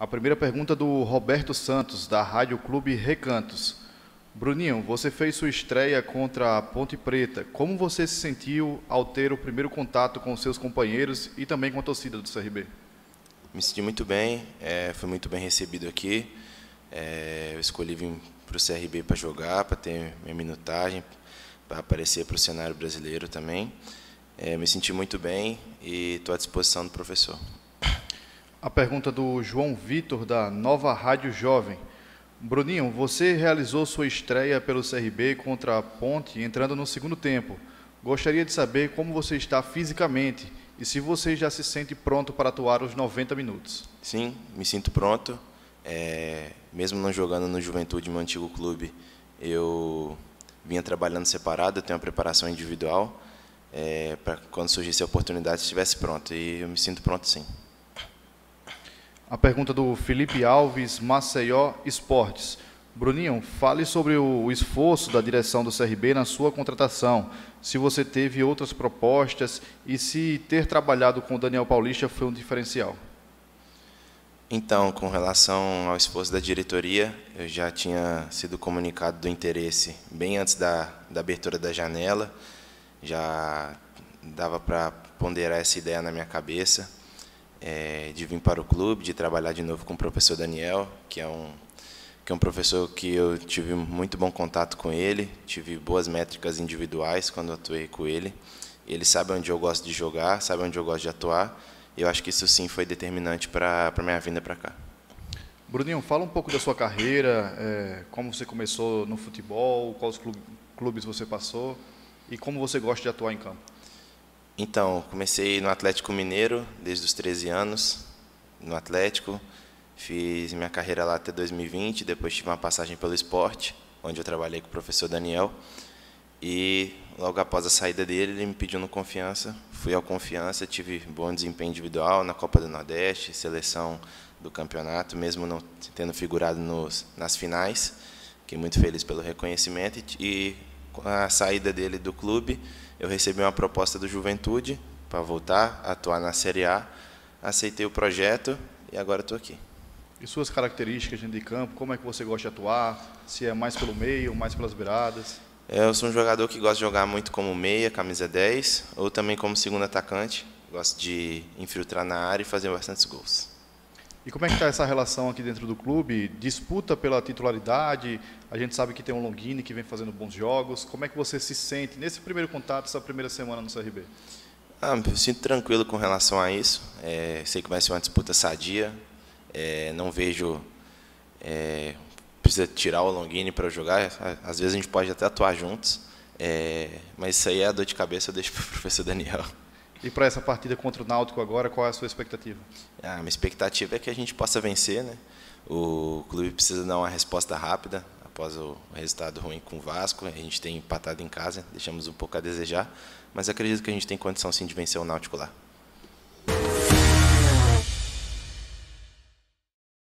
A primeira pergunta do Roberto Santos, da Rádio Clube Recantos. Bruninho, você fez sua estreia contra a Ponte Preta. Como você se sentiu ao ter o primeiro contato com seus companheiros e também com a torcida do CRB? Me senti muito bem, é, muito bem recebido aqui. É, eu escolhi vir para o CRB para jogar, para ter minha minutagem, para aparecer para o cenário brasileiro também. É, me senti muito bem e estou à disposição do professor. A pergunta do João Vitor, da Nova Rádio Jovem. Bruninho, você realizou sua estreia pelo CRB contra a Ponte entrando no segundo tempo. Gostaria de saber como você está fisicamente e se você já se sente pronto para atuar os 90 minutos. Sim, me sinto pronto. É, mesmo não jogando no Juventude, meu antigo clube, eu vinha trabalhando separado, tenho uma preparação individual, é, para quando surgisse a oportunidade estivesse pronto. E eu me sinto pronto sim. A pergunta do Felipe Alves, Maceió Esportes. Bruninho, fale sobre o esforço da direção do CRB na sua contratação. Se você teve outras propostas e se ter trabalhado com o Daniel Paulista foi um diferencial. Então, com relação ao esforço da diretoria, eu já tinha sido comunicado do interesse bem antes da, da abertura da janela. Já dava para ponderar essa ideia na minha cabeça é, de vir para o clube, de trabalhar de novo com o professor Daniel, que é um que é um professor que eu tive muito bom contato com ele, tive boas métricas individuais quando atuei com ele. Ele sabe onde eu gosto de jogar, sabe onde eu gosto de atuar. Eu acho que isso sim foi determinante para a minha vinda para cá. Bruninho, fala um pouco da sua carreira, é, como você começou no futebol, quais clubes você passou e como você gosta de atuar em campo. Então, comecei no Atlético Mineiro desde os 13 anos, no Atlético. Fiz minha carreira lá até 2020, depois tive uma passagem pelo esporte, onde eu trabalhei com o professor Daniel. E logo após a saída dele, ele me pediu no Confiança. Fui ao Confiança, tive bom desempenho individual na Copa do Nordeste, seleção do campeonato, mesmo não tendo figurado nos, nas finais. Fiquei muito feliz pelo reconhecimento e, e a saída dele do clube, eu recebi uma proposta do Juventude para voltar a atuar na Série A. Aceitei o projeto e agora estou aqui. E suas características dentro de campo, como é que você gosta de atuar? Se é mais pelo meio, mais pelas beiradas? É, eu sou um jogador que gosta de jogar muito como meia, camisa 10, ou também como segundo atacante. Gosto de infiltrar na área e fazer bastantes gols. E como é que está essa relação aqui dentro do clube? Disputa pela titularidade, a gente sabe que tem um Longini que vem fazendo bons jogos. Como é que você se sente nesse primeiro contato, essa primeira semana no CRB? Ah, sinto tranquilo com relação a isso. É, sei que vai ser uma disputa sadia. É, não vejo... É, precisa tirar o Longini para jogar. Às vezes a gente pode até atuar juntos. É, mas isso aí é a dor de cabeça, eu deixo para o professor Daniel. E para essa partida contra o Náutico agora, qual é a sua expectativa? É, a minha expectativa é que a gente possa vencer, né? O clube precisa dar uma resposta rápida após o resultado ruim com o Vasco. A gente tem empatado em casa, deixamos um pouco a desejar, mas acredito que a gente tem condição sim de vencer o Náutico lá.